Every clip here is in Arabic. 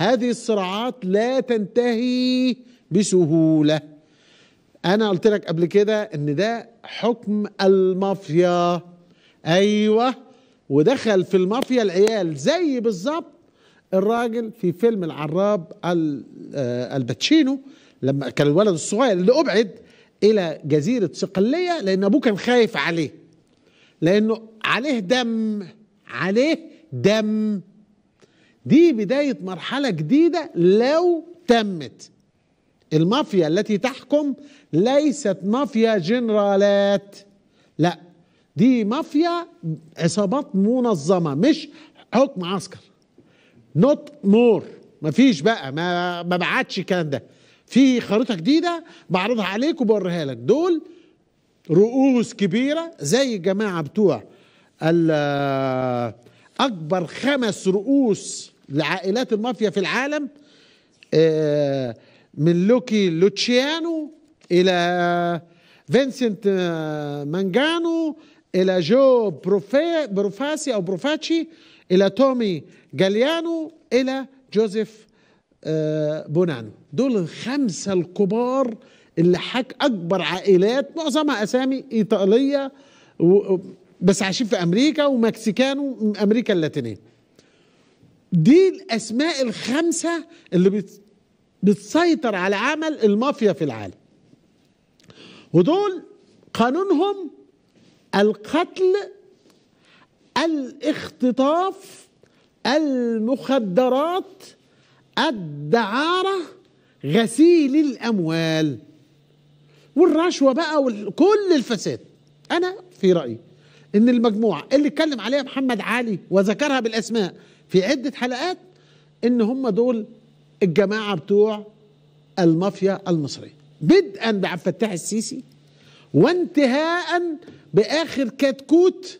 هذه الصراعات لا تنتهي بسهوله انا قلت لك قبل كده ان ده حكم المافيا ايوه ودخل في المافيا العيال زي بالظبط الراجل في فيلم العراب آه، الباتشينو لما كان الولد الصغير اللي ابعد الى جزيره صقليه لان ابوه كان خايف عليه لانه عليه دم عليه دم دي بداية مرحلة جديدة لو تمت المافيا التي تحكم ليست مافيا جنرالات لا دي مافيا عصابات منظمة مش حكم عسكر نوت مور مفيش بقى ما ببعتش الكلام ده في خريطة جديدة بعرضها عليك وبوريها لك دول رؤوس كبيرة زي الجماعة بتوع اكبر خمس رؤوس لعائلات المافيا في العالم آه، من لوكي لوتشيانو الى فينسنت آه، مانجانو الى جو بروفاسي او بروفاتشي الى تومي جاليانو الى جوزيف آه، بونانو دول الخمسه الكبار اللي حك اكبر عائلات معظمها اسامي ايطاليه و بس عايشين في امريكا ومكسيكان وامريكا اللاتينيه دي الاسماء الخمسه اللي بتسيطر على عمل المافيا في العالم ودول قانونهم القتل الاختطاف المخدرات الدعارة غسيل الأموال والرشوة بقى وكل الفساد أنا في رأيي ان المجموعه اللي اتكلم عليها محمد علي وذكرها بالاسماء في عده حلقات ان هم دول الجماعه بتوع المافيا المصريه بدءا بعبد الفتاح السيسي وانتهاء باخر كتكوت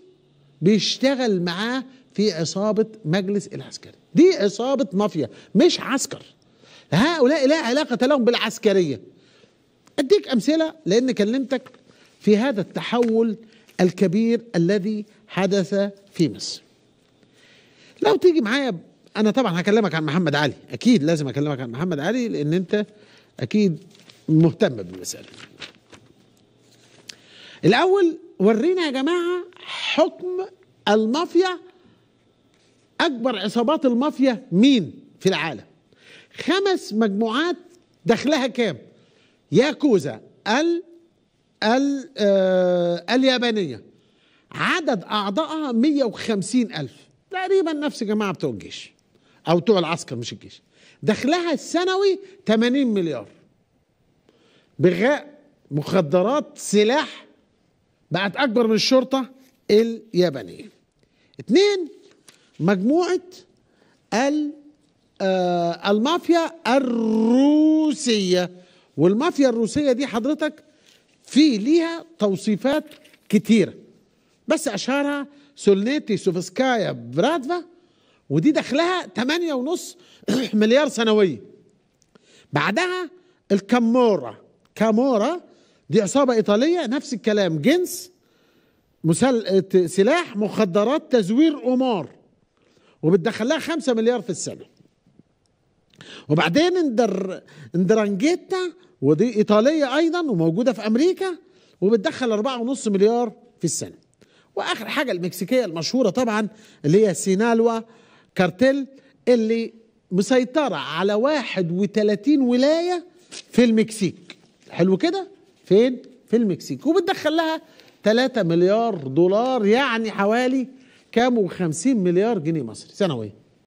بيشتغل معاه في عصابه مجلس العسكري دي عصابه مافيا مش عسكر هؤلاء لا علاقه لهم بالعسكريه اديك امثله لان كلمتك في هذا التحول الكبير الذي حدث في مصر لو تيجي معايا انا طبعا هكلمك عن محمد علي اكيد لازم اكلمك عن محمد علي لان انت اكيد مهتم بالمساله الاول ورينا يا جماعه حكم المافيا اكبر عصابات المافيا مين في العالم خمس مجموعات دخلها كام ياكوزا ال آه، اليابانية عدد أعضائها 150 ألف تقريبا نفس جماعة بتوع الجيش أو بتوع العسكر مش الجيش دخلها السنوي 80 مليار بغاء مخدرات سلاح بقت أكبر من الشرطة اليابانية اثنين مجموعة آه، المافيا الروسية والمافيا الروسية دي حضرتك في ليها توصيفات كتيرة بس أشهرها سولنيتي سوفسكايا برادفا ودي دخلها 8.5 مليار سنويا بعدها الكامورا كامورا دي عصابة إيطالية نفس الكلام جنس مسل... سلاح مخدرات تزوير قمار وبتدخلها 5 مليار في السنه وبعدين اندر اندرانجيتا ودي ايطاليه ايضا وموجوده في امريكا وبتدخل 4.5 مليار في السنه واخر حاجه المكسيكيه المشهوره طبعا اللي هي سينالوا كارتيل اللي مسيطره على 31 ولايه في المكسيك حلو كده فين في المكسيك وبتدخل لها 3 مليار دولار يعني حوالي كام و50 مليار جنيه مصري سنويا